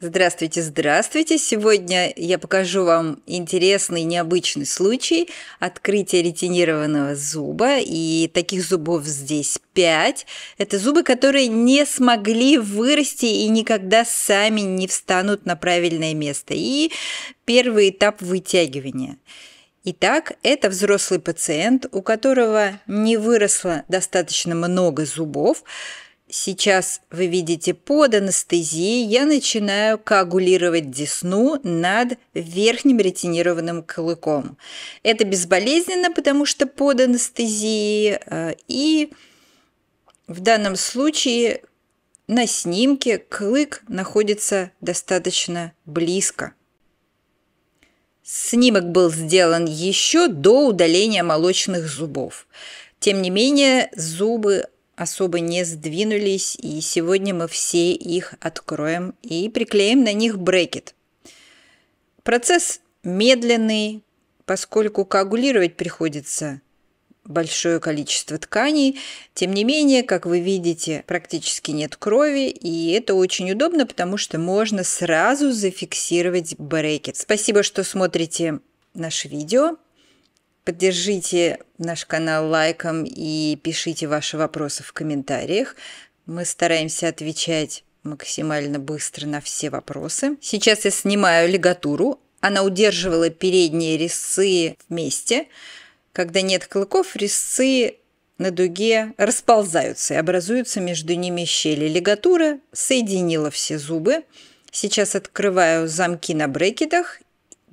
Здравствуйте, здравствуйте! Сегодня я покажу вам интересный, необычный случай открытия ретинированного зуба. И таких зубов здесь 5. Это зубы, которые не смогли вырасти и никогда сами не встанут на правильное место. И первый этап вытягивания. Итак, это взрослый пациент, у которого не выросло достаточно много зубов, Сейчас вы видите под анестезией я начинаю коагулировать десну над верхним ретинированным клыком. Это безболезненно, потому что под анестезией э, и в данном случае на снимке клык находится достаточно близко. Снимок был сделан еще до удаления молочных зубов. Тем не менее, зубы особо не сдвинулись, и сегодня мы все их откроем и приклеим на них брекет. Процесс медленный, поскольку коагулировать приходится большое количество тканей. Тем не менее, как вы видите, практически нет крови, и это очень удобно, потому что можно сразу зафиксировать брекет. Спасибо, что смотрите наше видео. Поддержите наш канал лайком и пишите ваши вопросы в комментариях. Мы стараемся отвечать максимально быстро на все вопросы. Сейчас я снимаю лигатуру. Она удерживала передние резцы вместе. Когда нет клыков, резцы на дуге расползаются и образуются между ними щели. Лигатура соединила все зубы. Сейчас открываю замки на брекетах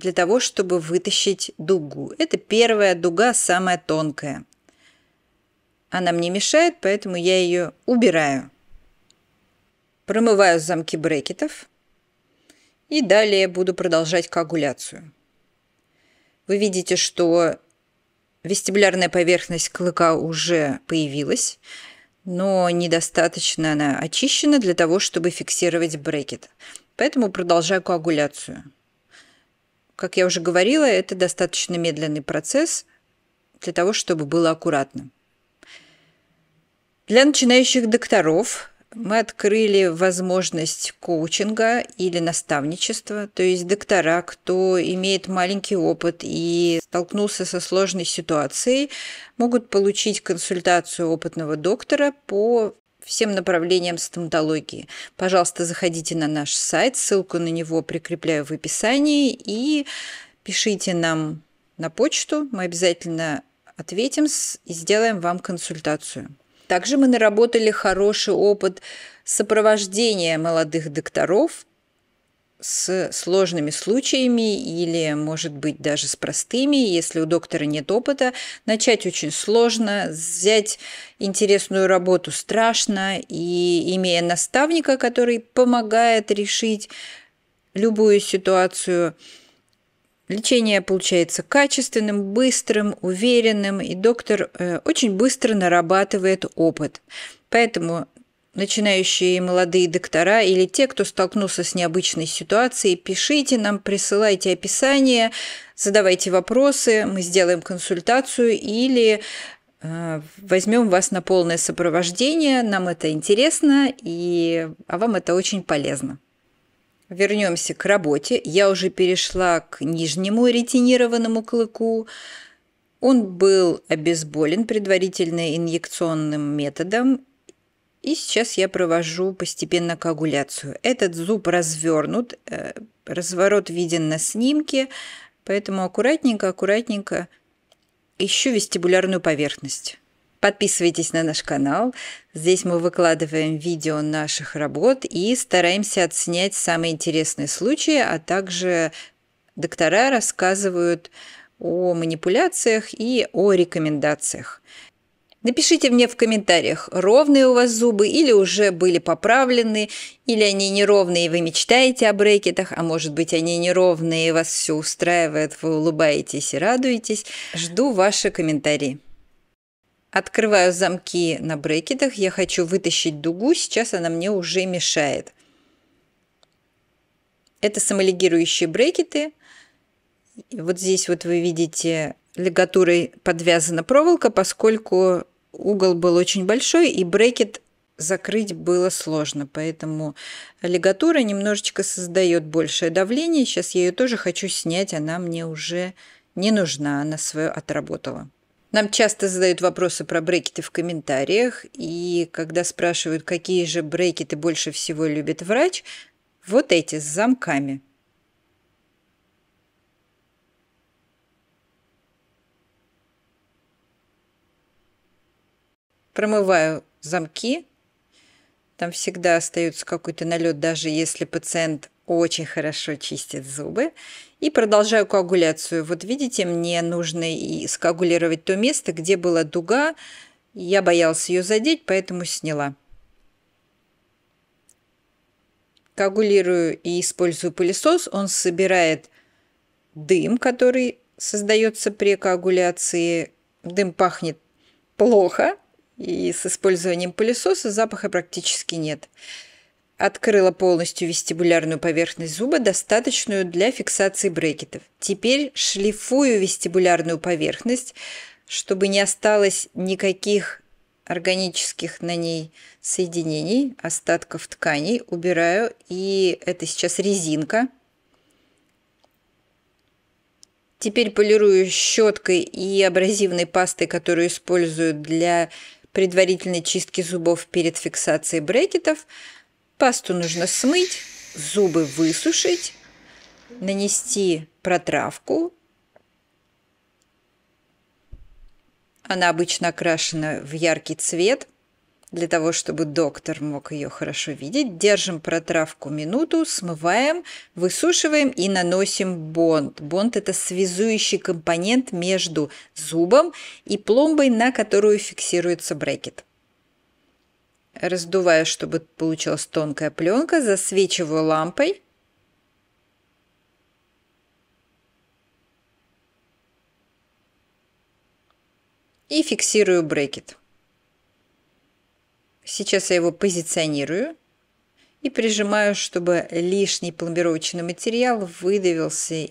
для того, чтобы вытащить дугу. Это первая дуга, самая тонкая. Она мне мешает, поэтому я ее убираю. Промываю замки брекетов. И далее буду продолжать коагуляцию. Вы видите, что вестибулярная поверхность клыка уже появилась, но недостаточно она очищена для того, чтобы фиксировать брекет. Поэтому продолжаю коагуляцию. Как я уже говорила, это достаточно медленный процесс для того, чтобы было аккуратно. Для начинающих докторов мы открыли возможность коучинга или наставничества, то есть доктора, кто имеет маленький опыт и столкнулся со сложной ситуацией, могут получить консультацию опытного доктора по всем направлениям стоматологии. Пожалуйста, заходите на наш сайт, ссылку на него прикрепляю в описании и пишите нам на почту, мы обязательно ответим и сделаем вам консультацию. Также мы наработали хороший опыт сопровождения молодых докторов с сложными случаями или, может быть, даже с простыми, если у доктора нет опыта. Начать очень сложно, взять интересную работу страшно, и имея наставника, который помогает решить любую ситуацию, Лечение получается качественным, быстрым, уверенным, и доктор э, очень быстро нарабатывает опыт. Поэтому начинающие молодые доктора или те, кто столкнулся с необычной ситуацией, пишите нам, присылайте описание, задавайте вопросы, мы сделаем консультацию или э, возьмем вас на полное сопровождение. Нам это интересно, и, а вам это очень полезно. Вернемся к работе. Я уже перешла к нижнему ретинированному клыку. Он был обезболен предварительно инъекционным методом и сейчас я провожу постепенно коагуляцию. Этот зуб развернут, э, разворот виден на снимке, поэтому аккуратненько, аккуратненько ищу вестибулярную поверхность. Подписывайтесь на наш канал. Здесь мы выкладываем видео наших работ и стараемся отснять самые интересные случаи, а также доктора рассказывают о манипуляциях и о рекомендациях. Напишите мне в комментариях, ровные у вас зубы или уже были поправлены, или они неровные, и вы мечтаете о брекетах, а может быть они неровные, и вас все устраивает, вы улыбаетесь и радуетесь. Жду ваши комментарии. Открываю замки на брекетах, я хочу вытащить дугу, сейчас она мне уже мешает. Это самолигирующие брекеты – вот здесь вот вы видите, лигатурой подвязана проволока, поскольку угол был очень большой, и брекет закрыть было сложно, поэтому лигатура немножечко создает большее давление. Сейчас я ее тоже хочу снять, она мне уже не нужна, она свое отработала. Нам часто задают вопросы про брекеты в комментариях, и когда спрашивают, какие же брекеты больше всего любит врач, вот эти с замками – промываю замки. Там всегда остается какой-то налет, даже если пациент очень хорошо чистит зубы. И продолжаю коагуляцию. Вот видите, мне нужно и скоагулировать то место, где была дуга. Я боялась ее задеть, поэтому сняла. Коагулирую и использую пылесос. Он собирает дым, который создается при коагуляции. Дым пахнет плохо, и с использованием пылесоса запаха практически нет. Открыла полностью вестибулярную поверхность зуба, достаточную для фиксации брекетов. Теперь шлифую вестибулярную поверхность, чтобы не осталось никаких органических на ней соединений, остатков тканей. Убираю, и это сейчас резинка. Теперь полирую щеткой и абразивной пастой, которую использую для предварительной чистки зубов перед фиксацией брекетов. Пасту нужно смыть, зубы высушить, нанести протравку. Она обычно окрашена в яркий цвет – для того, чтобы доктор мог ее хорошо видеть, держим протравку минуту, смываем, высушиваем и наносим бонд. Бонд – это связующий компонент между зубом и пломбой, на которую фиксируется брекет. Раздуваю, чтобы получилась тонкая пленка, засвечиваю лампой. И фиксирую брекет. Сейчас я его позиционирую и прижимаю, чтобы лишний пломбировочный материал выдавился.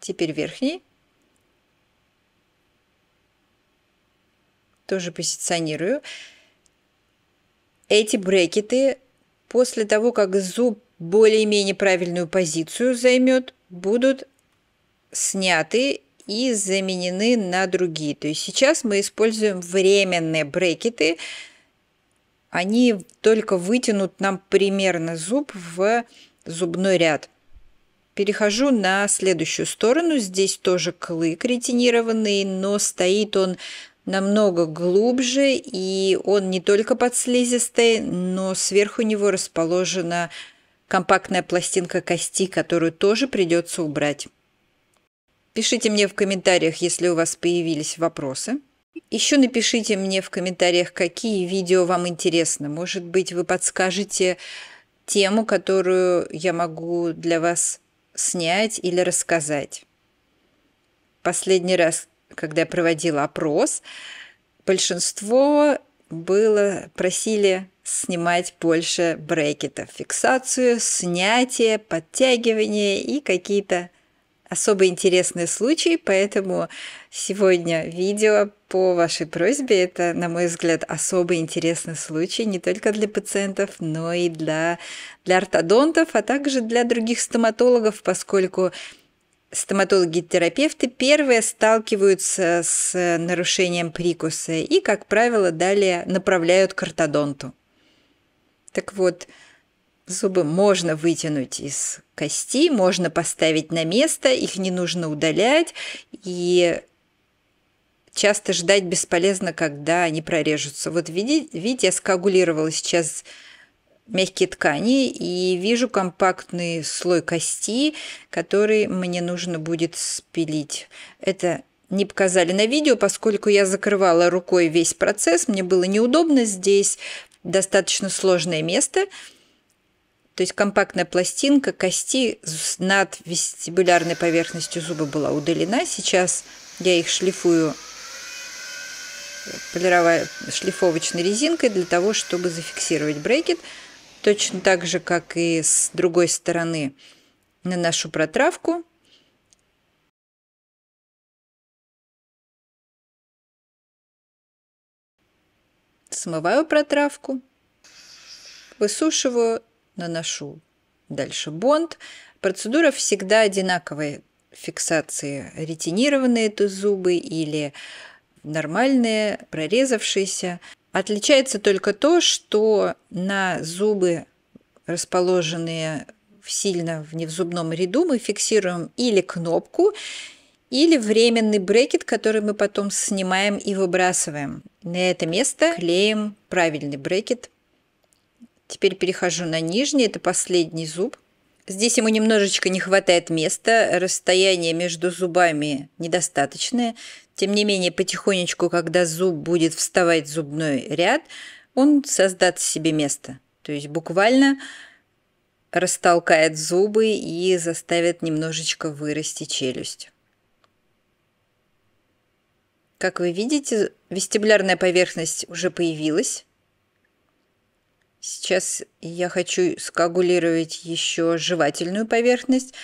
Теперь верхний. Тоже позиционирую. Эти брекеты после того, как зуб более-менее правильную позицию займет, будут сняты и заменены на другие. То есть сейчас мы используем временные брекеты – они только вытянут нам примерно зуб в зубной ряд. Перехожу на следующую сторону. Здесь тоже клык ретинированный, но стоит он намного глубже, и он не только под слизистой, но сверху него расположена компактная пластинка кости, которую тоже придется убрать. Пишите мне в комментариях, если у вас появились вопросы. Еще напишите мне в комментариях, какие видео вам интересны. Может быть, вы подскажете тему, которую я могу для вас снять или рассказать. Последний раз, когда я проводила опрос, большинство было, просили снимать больше брекетов. Фиксацию, снятие, подтягивание и какие-то особо интересный случай, поэтому сегодня видео по вашей просьбе. Это, на мой взгляд, особо интересный случай не только для пациентов, но и для, для ортодонтов, а также для других стоматологов, поскольку стоматологи-терапевты первые сталкиваются с нарушением прикуса и, как правило, далее направляют к ортодонту. Так вот, Зубы можно вытянуть из кости, можно поставить на место, их не нужно удалять. И часто ждать бесполезно, когда они прорежутся. Вот видите, видите я скоагулировала сейчас мягкие ткани и вижу компактный слой кости, который мне нужно будет спилить. Это не показали на видео, поскольку я закрывала рукой весь процесс, мне было неудобно здесь, достаточно сложное место – то есть компактная пластинка кости над вестибулярной поверхностью зуба была удалена. Сейчас я их шлифую полировая шлифовочной резинкой для того, чтобы зафиксировать брекет. Точно так же, как и с другой стороны наношу протравку. Смываю протравку, высушиваю наношу дальше бонд. Процедура всегда одинаковая. Фиксации ретинированные зубы или нормальные, прорезавшиеся. Отличается только то, что на зубы, расположенные сильно в невзубном ряду, мы фиксируем или кнопку, или временный брекет, который мы потом снимаем и выбрасываем. На это место клеим правильный брекет Теперь перехожу на нижний, это последний зуб. Здесь ему немножечко не хватает места, расстояние между зубами недостаточное. Тем не менее, потихонечку, когда зуб будет вставать в зубной ряд, он создаст себе место. То есть буквально растолкает зубы и заставит немножечко вырасти челюсть. Как вы видите, вестибулярная поверхность уже появилась. Сейчас я хочу скоагулировать еще жевательную поверхность.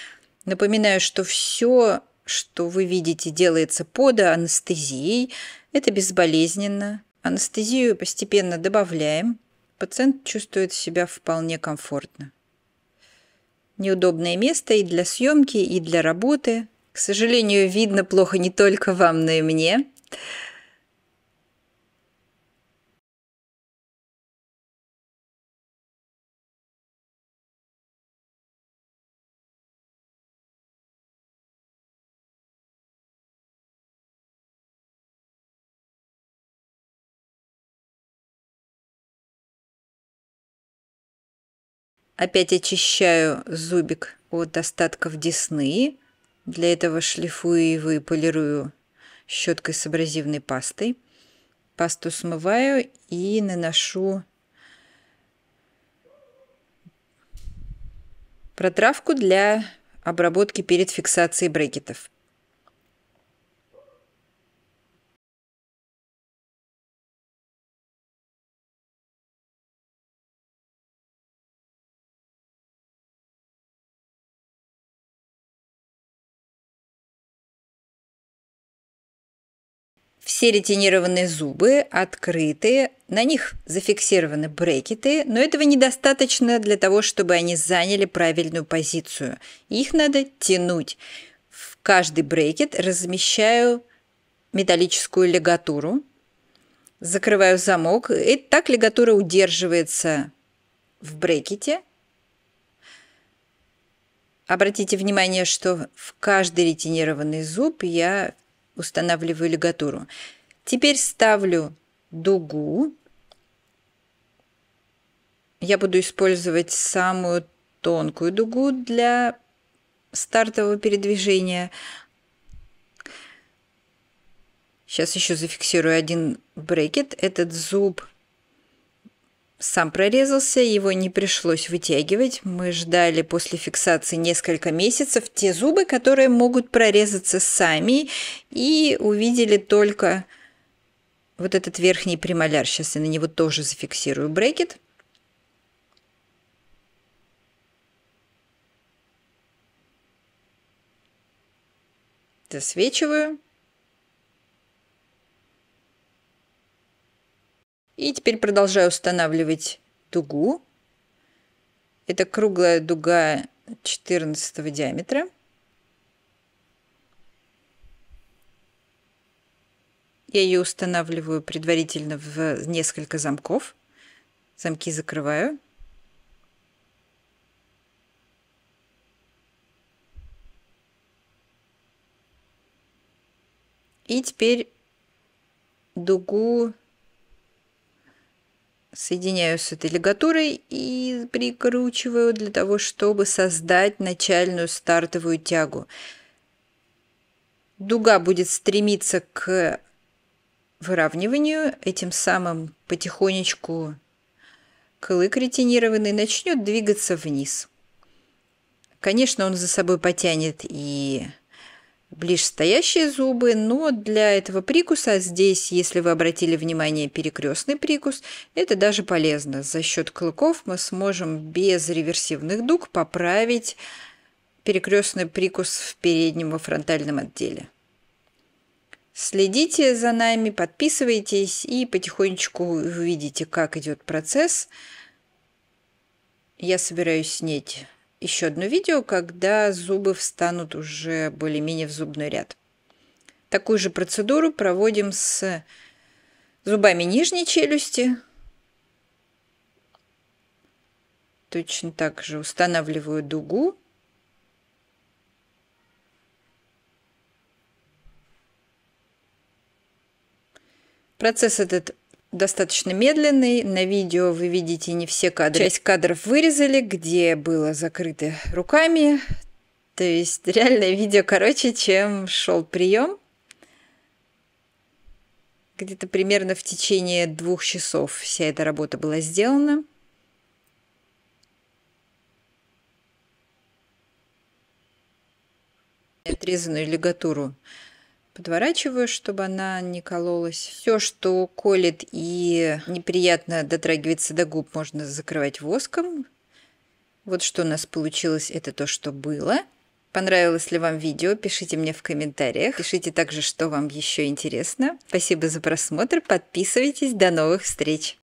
Напоминаю, что все, что вы видите, делается под анестезией. Это безболезненно. Анестезию постепенно добавляем. Пациент чувствует себя вполне комфортно. Неудобное место и для съемки, и для работы. К сожалению, видно плохо не только вам, но и мне. Опять очищаю зубик от остатков десны. Для этого шлифую его и полирую щеткой с абразивной пастой. Пасту смываю и наношу протравку для обработки перед фиксацией брекетов. Все ретинированные зубы открыты, на них зафиксированы брекеты, но этого недостаточно для того, чтобы они заняли правильную позицию. Их надо тянуть. В каждый брекет размещаю металлическую лигатуру, закрываю замок, и так лигатура удерживается в брекете. Обратите внимание, что в каждый ретинированный зуб я устанавливаю лигатуру. Теперь ставлю дугу. Я буду использовать самую тонкую дугу для стартового передвижения. Сейчас еще зафиксирую один брекет. Этот зуб сам прорезался, его не пришлось вытягивать. Мы ждали после фиксации несколько месяцев те зубы, которые могут прорезаться сами, и увидели только вот этот верхний премоляр. Сейчас я на него тоже зафиксирую брекет. Засвечиваю. И теперь продолжаю устанавливать дугу. Это круглая дуга 14 диаметра. Я ее устанавливаю предварительно в несколько замков. Замки закрываю. И теперь дугу соединяю с этой лигатурой и прикручиваю для того, чтобы создать начальную стартовую тягу. Дуга будет стремиться к выравниванию, этим самым потихонечку клык ретинированный начнет двигаться вниз. Конечно, он за собой потянет и ближестоящие зубы, но для этого прикуса здесь, если вы обратили внимание, перекрестный прикус, это даже полезно. За счет клыков мы сможем без реверсивных дуг поправить перекрестный прикус в переднем и фронтальном отделе. Следите за нами, подписывайтесь и потихонечку увидите, как идет процесс. Я собираюсь снять еще одно видео, когда зубы встанут уже более-менее в зубной ряд. Такую же процедуру проводим с зубами нижней челюсти. Точно так же устанавливаю дугу. Процесс этот достаточно медленный. На видео вы видите не все кадры. Часть кадров вырезали, где было закрыто руками. То есть реальное видео короче, чем шел прием. Где-то примерно в течение двух часов вся эта работа была сделана. Отрезанную лигатуру подворачиваю, чтобы она не кололась. Все, что колет и неприятно дотрагивается до губ, можно закрывать воском. Вот что у нас получилось, это то, что было. Понравилось ли вам видео, пишите мне в комментариях. Пишите также, что вам еще интересно. Спасибо за просмотр, подписывайтесь, до новых встреч!